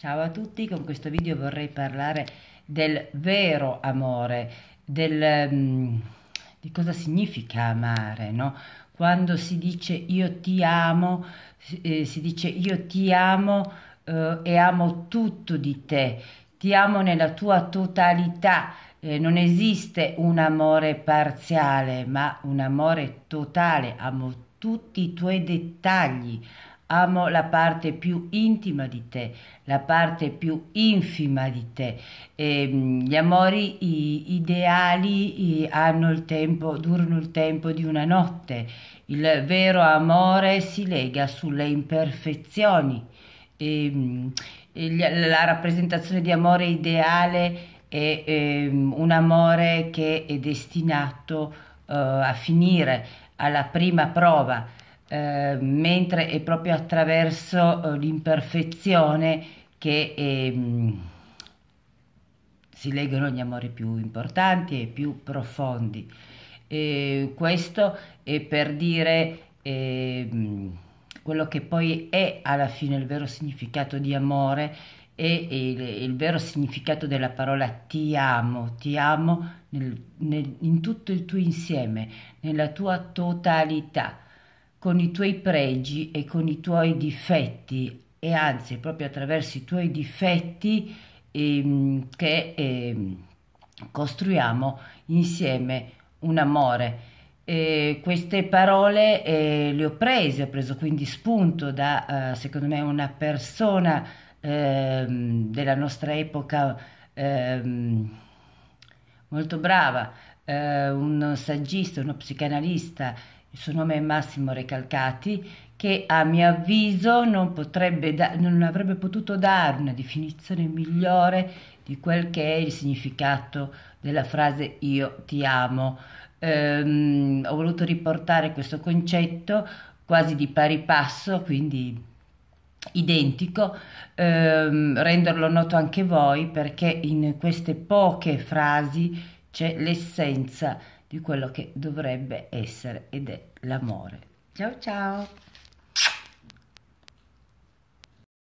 Ciao a tutti, con questo video vorrei parlare del vero amore, del, um, di cosa significa amare, no? Quando si dice io ti amo, eh, si dice io ti amo eh, e amo tutto di te, ti amo nella tua totalità, eh, non esiste un amore parziale, ma un amore totale, amo tutti i tuoi dettagli, amo la parte più intima di te, la parte più infima di te. E, ehm, gli amori ideali hanno il tempo, durano il tempo di una notte. Il vero amore si lega sulle imperfezioni. Ehm, e, la rappresentazione di amore ideale è, è ehm, un amore che è destinato uh, a finire alla prima prova eh, mentre è proprio attraverso eh, l'imperfezione che ehm, si legano gli amori più importanti e più profondi. E questo è per dire ehm, quello che poi è alla fine il vero significato di amore e il, il vero significato della parola ti amo, ti amo nel, nel, in tutto il tuo insieme, nella tua totalità con i tuoi pregi e con i tuoi difetti e anzi proprio attraverso i tuoi difetti ehm, che ehm, costruiamo insieme un amore. Eh, queste parole eh, le ho prese, ho preso quindi spunto da, eh, secondo me, una persona ehm, della nostra epoca ehm, molto brava, eh, un saggista, uno psicanalista il suo nome è Massimo Recalcati, che a mio avviso non, da- non avrebbe potuto dare una definizione migliore di quel che è il significato della frase io ti amo. Ehm, ho voluto riportare questo concetto quasi di pari passo, quindi identico, ehm, renderlo noto anche voi perché in queste poche frasi c'è l'essenza di quello che dovrebbe essere ed è l'amore. Ciao ciao!